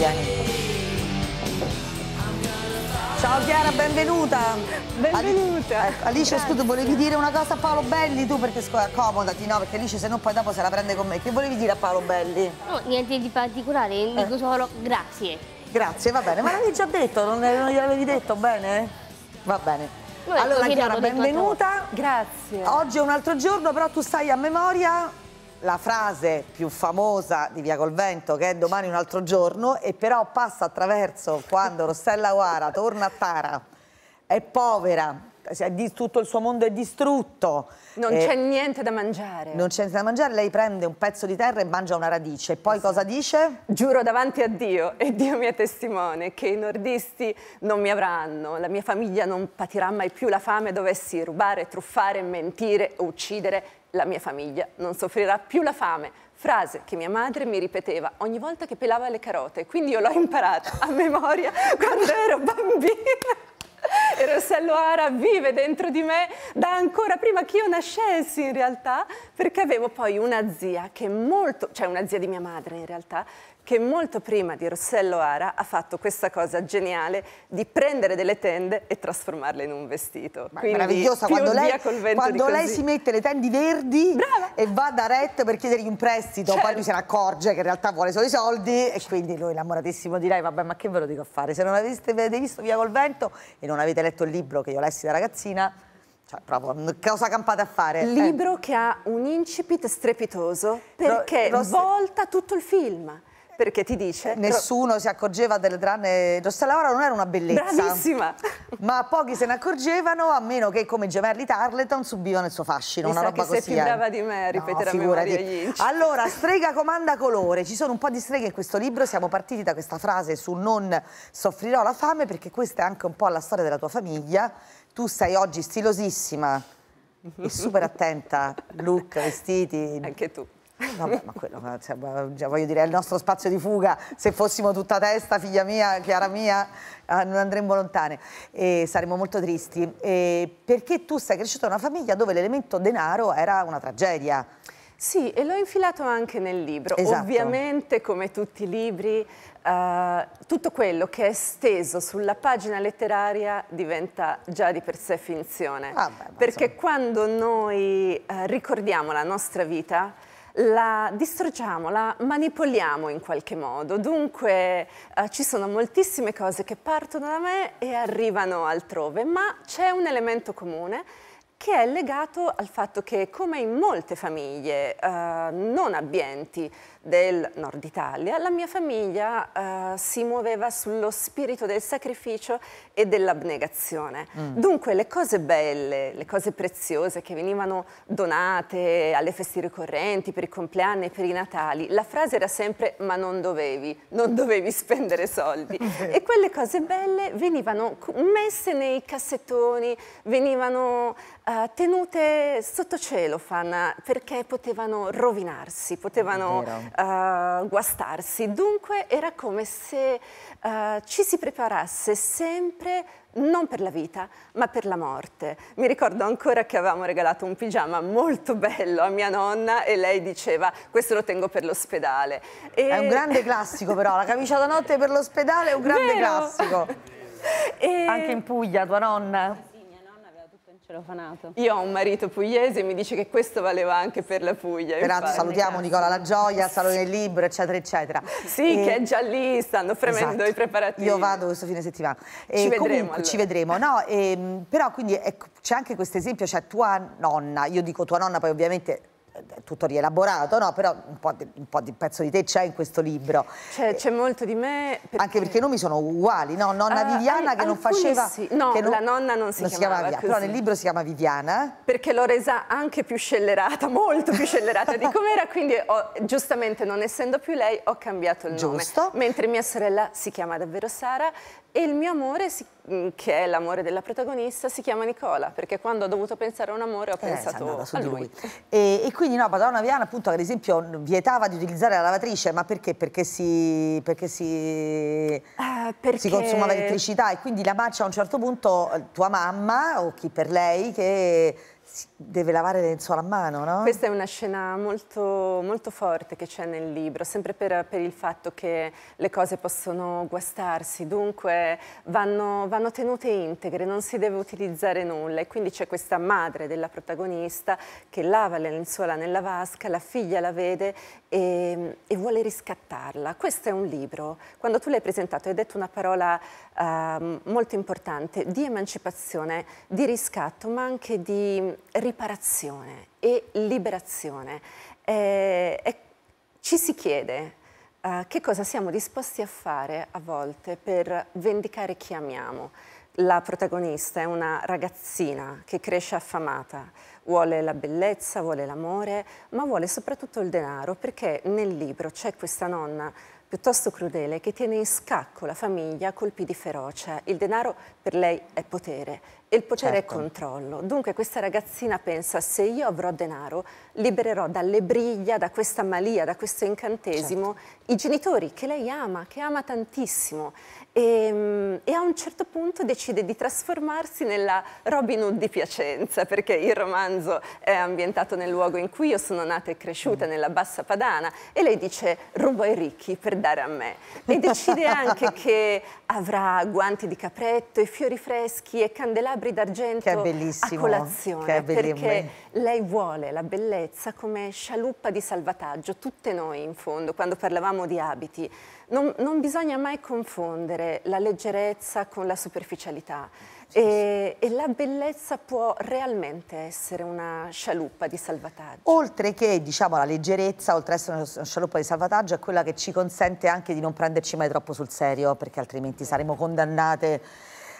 Bianchi. Ciao Chiara, benvenuta. Benvenuta. Ali eh, Alice, scusa, volevi dire una cosa a Paolo Belli tu? Perché accomodati, no? Perché Alice se no poi dopo se la prende con me. Che volevi dire a Paolo Belli? No, niente di particolare, eh. dico solo grazie. Grazie, va bene. Ma l'avevi già detto, non, non gliel'avevi detto bene? Va bene. Ecco, allora Chiara, benvenuta. Grazie. Oggi è un altro giorno, però tu stai a memoria la frase più famosa di Via col Vento che è domani un altro giorno e però passa attraverso quando Rossella Guara torna a Tara, è povera, cioè, tutto il suo mondo è distrutto. Non c'è eh, niente da mangiare. Non c'è niente da mangiare, lei prende un pezzo di terra e mangia una radice. E poi esatto. cosa dice? Giuro davanti a Dio, e Dio mi è testimone, che i nordisti non mi avranno, la mia famiglia non patirà mai più la fame dovessi rubare, truffare, mentire o uccidere. La mia famiglia non soffrirà più la fame. Frase che mia madre mi ripeteva ogni volta che pelava le carote, quindi io l'ho imparata a memoria quando ero bambina e Rossello Ara vive dentro di me da ancora prima che io nascessi in realtà, perché avevo poi una zia che molto, cioè una zia di mia madre in realtà, che molto prima di Rossello Ara ha fatto questa cosa geniale di prendere delle tende e trasformarle in un vestito. Ma Quindi, meravigliosa quando, lei, quando lei, si mette le tende verdi Brava. e va da Rett per chiedergli un prestito, certo. poi lui se certo. ne accorge che in realtà vuole solo i soldi e certo. quindi lui innamoratissimo di lei, vabbè ma che ve lo dico a fare, se non avete visto Via col vento e non avete letto il libro che io lessi da ragazzina, cioè, proprio mm, cosa campate a fare? Libro eh. che ha un incipit strepitoso perché Ro volta tutto il film perché ti dice... Nessuno si accorgeva delle tranne... Rossa Laura non era una bellezza. Bravissima! Ma pochi se ne accorgevano, a meno che come gemelli Tarleton subivano il suo fascino, Mi una roba così. sei più eh. brava di me, ripeterà no, memoria Lynch. Allora, strega comanda colore. Ci sono un po' di streghe in questo libro, siamo partiti da questa frase su non soffrirò la fame, perché questa è anche un po' la storia della tua famiglia. Tu sei oggi stilosissima mhm. e super attenta, look, vestiti. Anche tu. Eh, vabbè, ma quello, cioè, cioè, voglio dire, è il nostro spazio di fuga. Se fossimo tutta testa, figlia mia, Chiara mia, ah, non andremmo lontane e saremmo molto tristi. E perché tu sei cresciuta in una famiglia dove l'elemento denaro era una tragedia. Sì, e l'ho infilato anche nel libro. Esatto. Ovviamente, come tutti i libri, eh, tutto quello che è steso sulla pagina letteraria diventa già di per sé finzione. Ah, beh, Perché so. quando noi eh, ricordiamo la nostra vita, la distruggiamo, la manipoliamo in qualche modo. Dunque eh, ci sono moltissime cose che partono da me e arrivano altrove, ma c'è un elemento comune che è legato al fatto che come in molte famiglie eh, non abbienti del nord Italia, la mia famiglia eh, si muoveva sullo spirito del sacrificio e dell'abnegazione. Mm. Dunque le cose belle, le cose preziose che venivano donate alle feste ricorrenti, per i compleanni, per i natali, la frase era sempre ma non dovevi, non dovevi spendere soldi. e quelle cose belle venivano messe nei cassettoni, venivano eh, tenute sotto cielo, fan, perché potevano rovinarsi, potevano uh, guastarsi. Dunque era come se uh, ci si preparasse sempre non per la vita, ma per la morte. Mi ricordo ancora che avevamo regalato un pigiama molto bello a mia nonna e lei diceva questo lo tengo per l'ospedale. E... È un grande classico però, la camicia da notte per l'ospedale è un grande Vero? classico. E... Anche in Puglia, tua nonna? Celofanato. Io ho un marito pugliese e mi dice che questo valeva anche per la Puglia. Peraltro salutiamo grazie. Nicola La Gioia, Salone del Libro, eccetera, eccetera. Sì, e... che è già lì, stanno premendo esatto. i preparativi. Io vado questo fine settimana. E ci vedremo. Comunque, allora. Ci vedremo, no? E, ehm, però quindi ecco, c'è anche questo esempio, cioè tua nonna, io dico tua nonna, poi ovviamente eh, tutto rielaborato, no? però un po, di, un po' di pezzo di te c'è in questo libro. C'è, eh, molto di me. Perché... Anche perché i nomi sono uguali, no? Nonna uh, Viviana che non faceva... Sì. No, non, la nonna non si non chiamava, si chiamava Però nel libro si chiama Viviana. Perché l'ho resa anche più scellerata, molto più scellerata di com'era, quindi ho, giustamente non essendo più lei ho cambiato il Giusto. nome. Mentre mia sorella si chiama davvero Sara e il mio amore, mm, che è l'amore della protagonista, si chiama Nicola, perché quando ho dovuto pensare a un amore ho eh, pensato a lui. lui. E, e, quindi no, Madonna Viana appunto ad esempio vietava di utilizzare la lavatrice, ma perché? Perché si, perché si, uh, perché... si consumava l'elettricità e quindi la marcia a un certo punto eh, tua mamma o chi per lei che deve lavare le lenzuola a mano, no? Questa è una scena molto, molto forte che c'è nel libro, sempre per, per, il fatto che le cose possono guastarsi, dunque vanno, vanno tenute integre, non si deve utilizzare nulla e quindi c'è questa madre della protagonista che lava le lenzuola nella vasca, la figlia la vede e, e vuole riscattarla. Questo è un libro, quando tu l'hai presentato hai detto una parola eh, molto importante, di emancipazione, di riscatto, ma anche di riparazione e liberazione. Eh, eh, ci si chiede eh, che cosa siamo disposti a fare a volte per vendicare chi amiamo. La protagonista è una ragazzina che cresce affamata, vuole la bellezza, vuole l'amore, ma vuole soprattutto il denaro perché nel libro c'è questa nonna piuttosto crudele che tiene in scacco la famiglia a colpi di ferocia. Il denaro per lei è potere e il potere certo. è controllo. Dunque questa ragazzina pensa se io avrò denaro libererò dalle briglia, da questa malia, da questo incantesimo certo. i genitori che lei ama, che ama tantissimo e, ehm, e, a un certo punto decide di trasformarsi nella Robin Hood di Piacenza, perché il romanzo è ambientato nel luogo in cui io sono nata e cresciuta, mm. nella Bassa Padana, e lei dice rubo ai ricchi per dare a me. E decide anche che avrà guanti di capretto e fiori freschi e candelabri d'argento a colazione, perché lei vuole la bellezza come scialuppa di salvataggio, tutte noi in fondo, quando parlavamo di abiti. non, non bisogna mai confondere unire la leggerezza con la superficialità e, e, la bellezza può realmente essere una scialuppa di salvataggio. Oltre che diciamo, la leggerezza, oltre ad essere una scialuppa di salvataggio, è quella che ci consente anche di non prenderci mai troppo sul serio perché altrimenti saremo condannate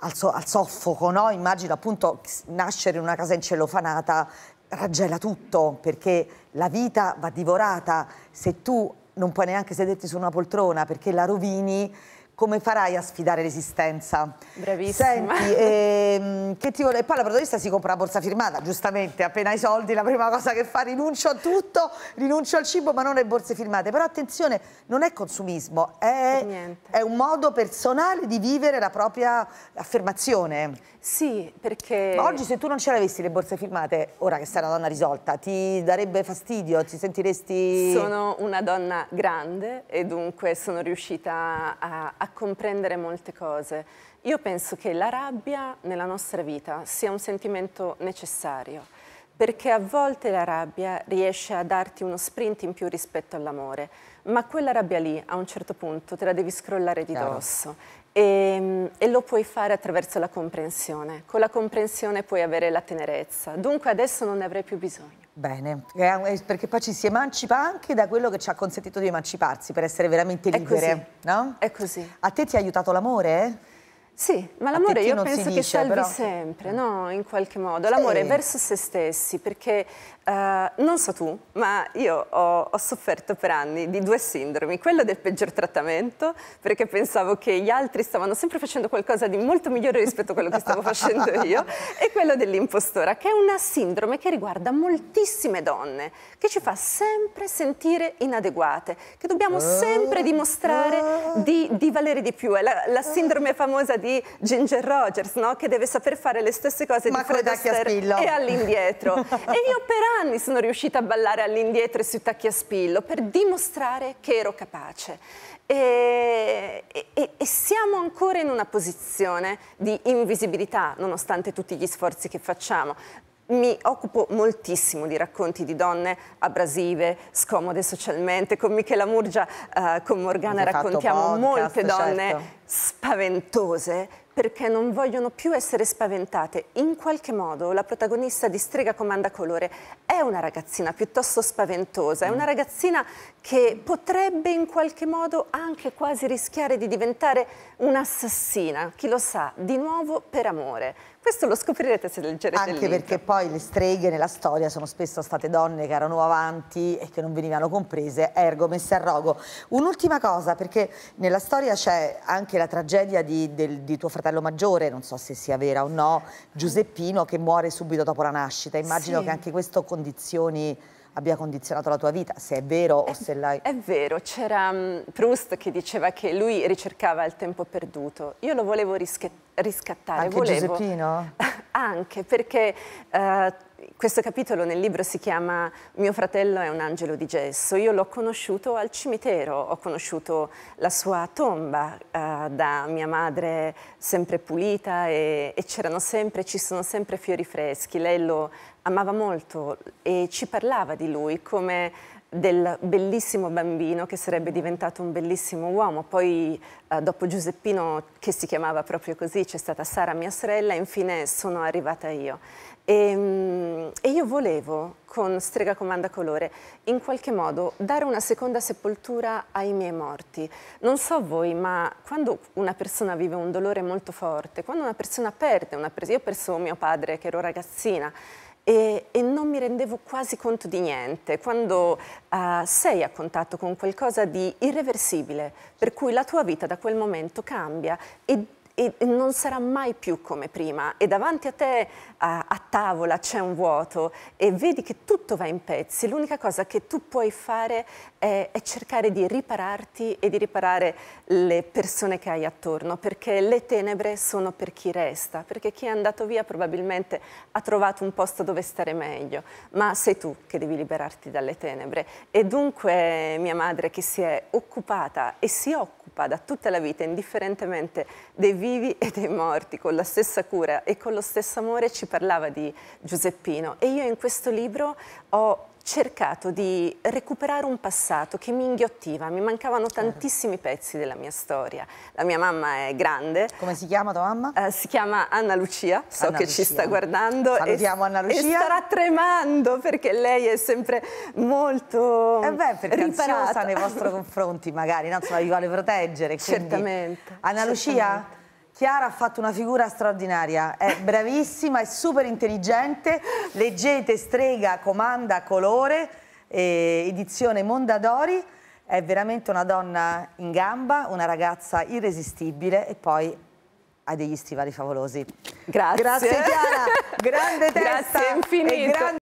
al, so al soffoco, no? immagino appunto nascere in una casa incellofanata raggela tutto perché la vita va divorata se tu non puoi neanche sederti su una poltrona perché la rovini come farai a sfidare l'esistenza? Bravissima. Senti, ehm, che ti vuole... Poi la protagonista si compra la borsa firmata, giustamente, appena hai soldi la prima cosa che fa, rinuncio a tutto, rinuncio al cibo, ma non alle borse firmate. Però attenzione, non è consumismo, è, è un modo personale di vivere la propria affermazione. Sì, perché... Ma oggi se tu non ce l'avessi le borse firmate, ora che sei una donna risolta, ti darebbe fastidio, ti sentiresti... Sono una donna grande e dunque sono riuscita a a comprendere molte cose. Io penso che la rabbia nella nostra vita sia un sentimento necessario, perché a volte la rabbia riesce a darti uno sprint in più rispetto all'amore, ma quella rabbia lì a un certo punto te la devi scrollare di dosso e, ehm, e, lo puoi fare attraverso la comprensione. Con la comprensione puoi avere la tenerezza. Dunque adesso non ne avrei più bisogno. Bene, eh, eh, perché poi ci si emancipa anche da quello che ci ha consentito di emanciparsi per essere veramente libere, È No? È così. A te ti ha aiutato l'amore? Sì, ma l'amore io penso dice, che salvi però... sempre, eh. no? In qualche modo. L'amore sì. verso se stessi, perché uh, non so tu, ma io ho, ho, sofferto per anni di due sindromi. Quello del peggior trattamento, perché pensavo che gli altri stavano sempre facendo qualcosa di molto migliore rispetto a quello che stavo facendo io, e quello dell'impostora, che è una sindrome che riguarda moltissime donne, che ci fa sempre sentire inadeguate, che dobbiamo sempre ah, dimostrare ah. di, di valere di più. È la, la sindrome famosa di di Ginger Rogers, no? che deve saper fare le stesse cose Ma di Fred Astaire e all'indietro. e io per anni sono riuscita a ballare all'indietro e sui tacchi a spillo per dimostrare che ero capace. E, e, e, siamo ancora in una posizione di invisibilità nonostante tutti gli sforzi che facciamo. Mi occupo moltissimo di racconti di donne abrasive, scomode socialmente. Con Michela Murgia, eh, con Morgana raccontiamo podcast, molte donne certo. spaventose perché non vogliono più essere spaventate. In qualche modo la protagonista di Strega Comanda Colore è una ragazzina piuttosto spaventosa, è mm. una ragazzina che potrebbe in qualche modo anche quasi rischiare di diventare un'assassina, chi lo sa, di nuovo per amore. Questo lo scoprirete se leggerete Anche perché poi le streghe nella storia sono spesso state donne che erano avanti e che non venivano comprese, ergo messe a rogo. Un'ultima cosa, perché nella storia c'è anche la tragedia di, del, di, tuo fratello maggiore, non so se sia vera o no, Giuseppino che muore subito dopo la nascita. Immagino sì. che anche questo condizioni abbia condizionato la tua vita, se è vero è, o se l'hai... È vero, c'era mm, Proust che diceva che lui ricercava il tempo perduto. Io lo volevo rischia riscattare. Anche Volevo, Giuseppino? Anche, perché eh, questo capitolo nel libro si chiama Mio fratello è un angelo di gesso. Io l'ho conosciuto al cimitero, ho conosciuto la sua tomba eh, da mia madre sempre pulita e, e c'erano sempre, ci sono sempre fiori freschi. Lei lo amava molto e ci parlava di lui come del bellissimo bambino che sarebbe diventato un bellissimo uomo, poi eh, dopo Giuseppino che si chiamava proprio così c'è stata Sara mia sorella e infine sono arrivata io. E, ehm, e, io volevo con Strega Comanda Colore in qualche modo dare una seconda sepoltura ai miei morti. Non so voi, ma quando una persona vive un dolore molto forte, quando una persona perde, una pers io ho perso mio padre che ero ragazzina, e, e, non mi rendevo quasi conto di niente. Quando uh, sei a contatto con qualcosa di irreversibile, per cui la tua vita da quel momento cambia e e non sarà mai più come prima e davanti a te a, a tavola c'è un vuoto e vedi che tutto va in pezzi, l'unica cosa che tu puoi fare è, è cercare di ripararti e di riparare le persone che hai attorno perché le tenebre sono per chi resta, perché chi è andato via probabilmente ha trovato un posto dove stare meglio, ma sei tu che devi liberarti dalle tenebre e dunque mia madre che si è occupata e si occupa da tutta la vita indifferentemente dei vivi e dei morti, con la stessa cura e con lo stesso amore ci parlava di Giuseppino e io in questo libro ho cercato di recuperare un passato che mi inghiottiva, mi mancavano certo. tantissimi pezzi della mia storia. La mia mamma è grande. Come si chiama tua mamma? Eh, si chiama Anna Lucia, so Anna che Lucia. ci sta guardando. Salutiamo e, Anna Lucia. E starà tremando perché lei è sempre molto eh beh, perché riparata. nei vostri confronti magari, no? Insomma, vi vuole proteggere. Certamente. Anna certamente. Lucia? Chiara ha fatto una figura straordinaria, è bravissima, è super intelligente, leggete Strega, Comanda, Colore, eh, edizione Mondadori, è veramente una donna in gamba, una ragazza irresistibile e poi ha degli stivali favolosi. Grazie. Grazie Chiara, grande testa. Grazie infinito.